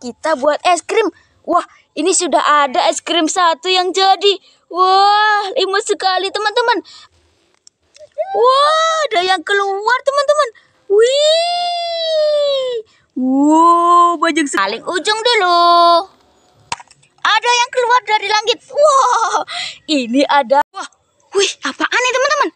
kita buat es krim. Wah, ini sudah ada es krim satu yang jadi. Wah, imut sekali teman-teman. Wah, ada yang keluar teman-teman. Wih. Wow, banyak sekali. Paling ujung dulu. Ada yang keluar dari langit. Wah, ini ada. Wah, wih, apaan nih teman-teman?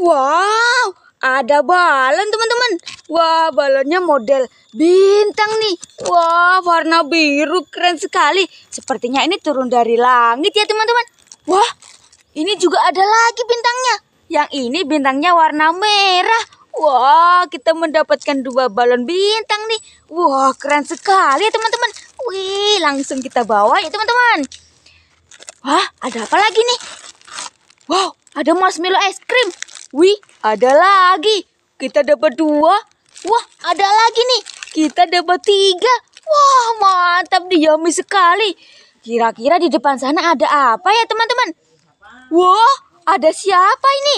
Wow, ada balon teman-teman. Wah, balonnya model bintang nih. Wah, warna biru keren sekali. Sepertinya ini turun dari langit ya, teman-teman. Wah, ini juga ada lagi bintangnya. Yang ini bintangnya warna merah. Wah, kita mendapatkan dua balon bintang nih. Wah, keren sekali ya, teman-teman. Wih, langsung kita bawa ya, teman-teman. Wah, ada apa lagi nih? Wow, ada marshmallow es krim. Wih, ada lagi. Kita dapat dua Wah, ada lagi nih. Kita dapat tiga. Wah, mantap diyami sekali. Kira-kira di depan sana ada apa ya, teman-teman? Wah, ada siapa ini?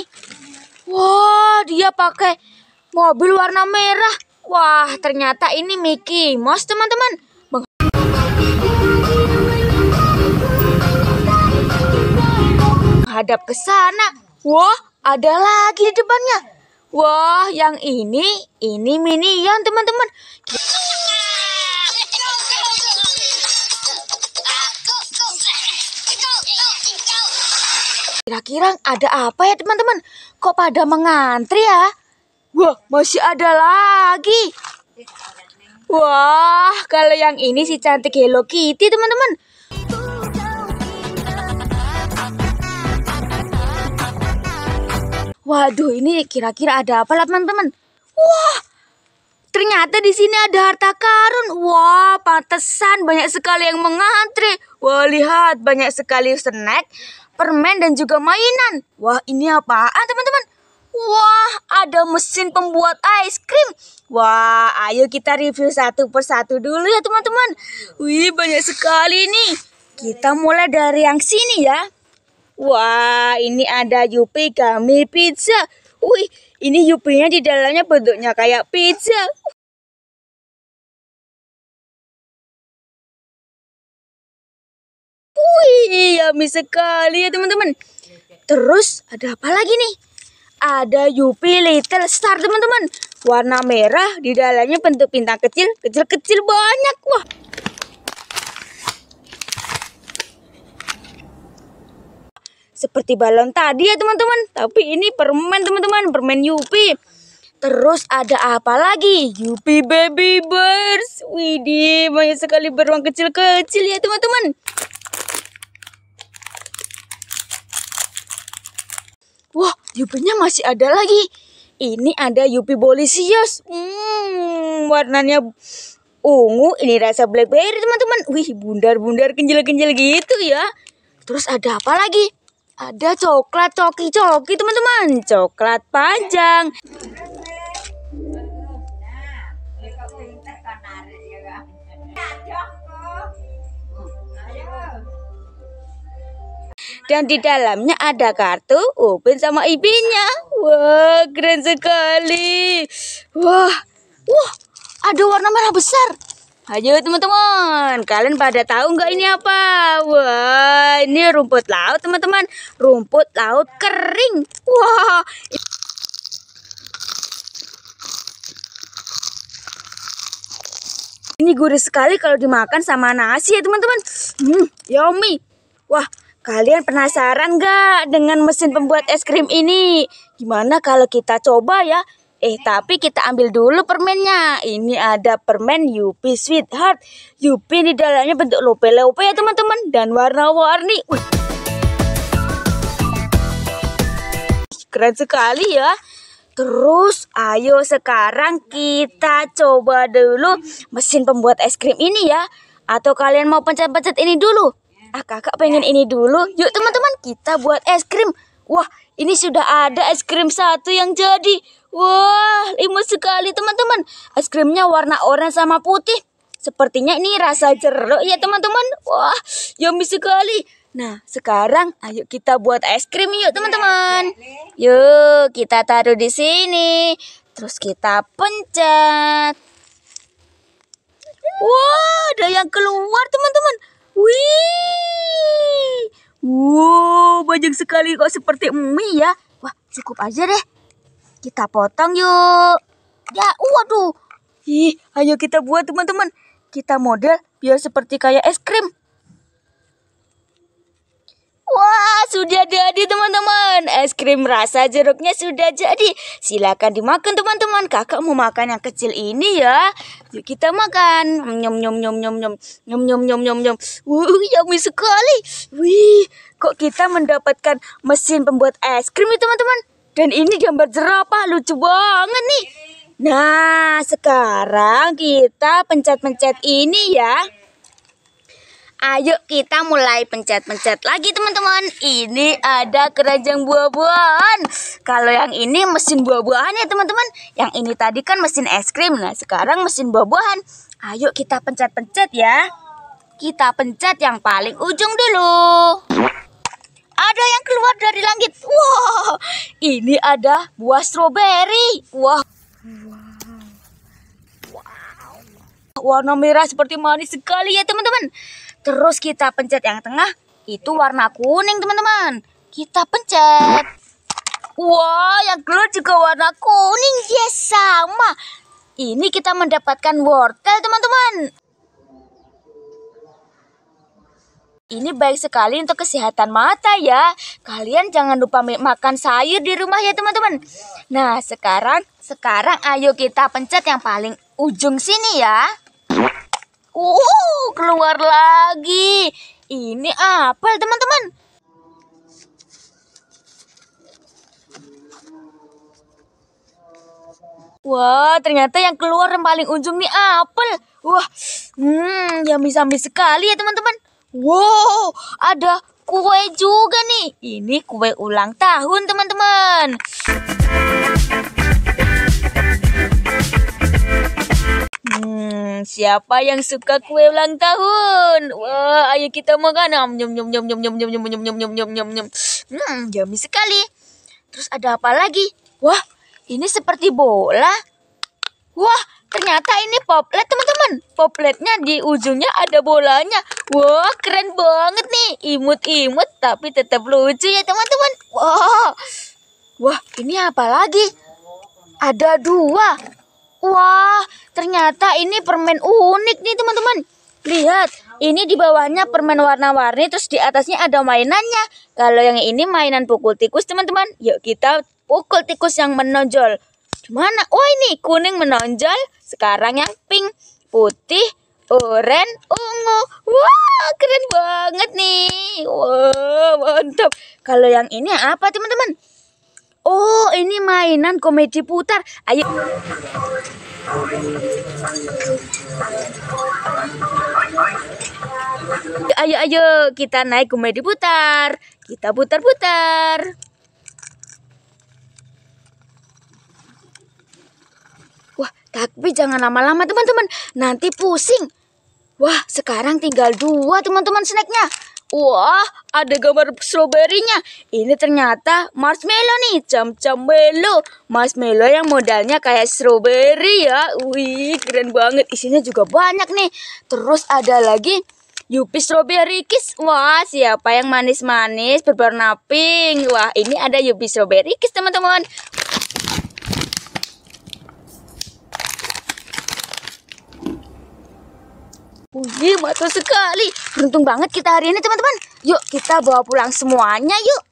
Wah, dia pakai mobil warna merah. Wah, ternyata ini Mickey Mouse, teman-teman. Menghadap ke sana. Wah, ada lagi di depannya. Wah, yang ini, ini minion teman-teman. Kira-kira ada apa ya teman-teman? Kok pada mengantri ya? Wah, masih ada lagi. Wah, kalau yang ini si cantik Hello Kitty teman-teman. Waduh, ini kira-kira ada apa lah teman-teman? Wah, ternyata di sini ada harta karun. Wah, pantesan banyak sekali yang mengantri. Wah, lihat banyak sekali snack, permen dan juga mainan. Wah, ini apaan teman-teman? Wah, ada mesin pembuat es krim. Wah, ayo kita review satu persatu dulu ya teman-teman. Wih, banyak sekali nih. Kita mulai dari yang sini ya. Wah, ini ada Yupi kami pizza. Wih, ini Yupinya di dalamnya bentuknya kayak pizza. Wih, yummy iya, sekali ya teman-teman. Terus ada apa lagi nih? Ada Yupi Little Star teman-teman. Warna merah, di dalamnya bentuk bintang kecil, kecil-kecil banyak. Wah, seperti balon tadi ya teman-teman tapi ini permen teman-teman permen Yupi terus ada apa lagi Yupi baby birds widih banyak sekali beruang kecil-kecil ya teman-teman wah Yupinya masih ada lagi ini ada Yupi bolisius hmm, warnanya ungu ini rasa blackberry teman-teman wih bundar-bundar kenjel-kenjel gitu ya terus ada apa lagi ada coklat coki-coki teman-teman. Coklat panjang. Dan di dalamnya ada kartu Upin sama Ipinnya. Wah, keren sekali. Wah, wah, ada warna merah besar. Ayo teman-teman, kalian pada tahu nggak ini apa? Wah, ini rumput laut teman-teman, rumput laut kering. Wah. Ini gurih sekali kalau dimakan sama nasi ya teman-teman. Hmm, yummy. Wah, kalian penasaran nggak dengan mesin pembuat es krim ini? Gimana kalau kita coba ya? Eh, tapi kita ambil dulu permennya. Ini ada permen Yupi Sweetheart. Yupi di dalamnya bentuk lope-lope ya teman-teman. Dan warna-warni. Keren sekali ya. Terus ayo sekarang kita coba dulu mesin pembuat es krim ini ya. Atau kalian mau pencet-pencet ini dulu. Ah kakak pengen ya. ini dulu. Yuk teman-teman kita buat es krim. Wah ini sudah ada es krim satu yang jadi. Wah, imut sekali teman-teman. Es krimnya warna oranye sama putih. Sepertinya ini rasa jeruk ya teman-teman. Wah, yummy sekali. Nah, sekarang ayo kita buat es krim yuk iya, teman-teman. Iya, iya. Yuk, kita taruh di sini. Terus kita pencet. Wah, ada yang keluar teman-teman. Wih. Wow, banyak sekali kok seperti mie ya. Wah, cukup aja deh. Kita potong yuk. Ya, waduh. Ih, ayo kita buat teman-teman. Kita model biar seperti kayak es krim. Wah, sudah jadi teman-teman. Es krim rasa jeruknya sudah jadi. Silakan dimakan teman-teman. Kakak mau makan yang kecil ini ya. Yuk kita makan. Nyom nyom nyom nyom nyom nyom nyom nyom nyom nyom. Wuh, yummy sekali. Wih, kok kita mendapatkan mesin pembuat es krim ya teman-teman. Dan ini gambar jerapah lucu banget nih. Nah, sekarang kita pencet-pencet ini ya. Ayo kita mulai pencet-pencet lagi teman-teman Ini ada keranjang buah-buahan Kalau yang ini mesin buah-buahan ya teman-teman Yang ini tadi kan mesin es krim Nah sekarang mesin buah-buahan Ayo kita pencet-pencet ya Kita pencet yang paling ujung dulu Ada yang keluar dari langit Wow ini ada buah stroberi Wow, wow warna merah seperti manis sekali ya teman-teman. Terus kita pencet yang tengah, itu warna kuning teman-teman. Kita pencet. Wah, yang keluar juga warna kuning. Yes, sama. Ini kita mendapatkan wortel teman-teman. Ini baik sekali untuk kesehatan mata ya. Kalian jangan lupa makan sayur di rumah ya teman-teman. Nah sekarang, sekarang ayo kita pencet yang paling ujung sini ya. Uh, keluar lagi. Ini apel, teman-teman. Wah, ternyata yang keluar yang paling ujung nih apel. Wah, hmm, yang bisa ambil sekali ya, teman-teman. Wow, ada kue juga nih. Ini kue ulang tahun, teman-teman. siapa yang suka kue ulang tahun. Wah, ayo kita makan. Nyum nyum nyum nyum nyum nyum nyum nyum nyum nyum nyum nyum nyum. Hmm, yummy sekali. Terus ada apa lagi? Wah, ini seperti bola. Wah, ternyata ini poplet teman-teman. Popletnya di ujungnya ada bolanya. Wah, keren banget nih. Imut-imut tapi tetap lucu ya teman-teman. Wah, wah ini apa lagi? Ada dua. Wah, ternyata ini permen unik nih teman-teman. Lihat, ini di bawahnya permen warna-warni, terus di atasnya ada mainannya. Kalau yang ini mainan pukul tikus teman-teman. Yuk kita pukul tikus yang menonjol. Gimana? Wah ini kuning menonjol, sekarang yang pink, putih, oranye, ungu. Wah, keren banget nih. Wah, mantap. Kalau yang ini apa teman-teman? Oh, ini mainan komedi putar. Ayo. Ayo, ayo, kita naik komedi putar. Kita putar-putar. Wah, tapi jangan lama-lama teman-teman. Nanti pusing. Wah, sekarang tinggal dua teman-teman snacknya. Wah, ada gambar stroberinya. Ini ternyata marshmallow nih, cam-cam melo. Marshmallow yang modalnya kayak stroberi ya. Wih, keren banget. Isinya juga banyak nih. Terus ada lagi Yupi Strawberry Kiss. Wah, siapa yang manis-manis berwarna pink? Wah, ini ada Yupi Strawberry Kiss, teman-teman. Wih, mata sekali. Beruntung banget kita hari ini, teman-teman. Yuk, kita bawa pulang semuanya, yuk.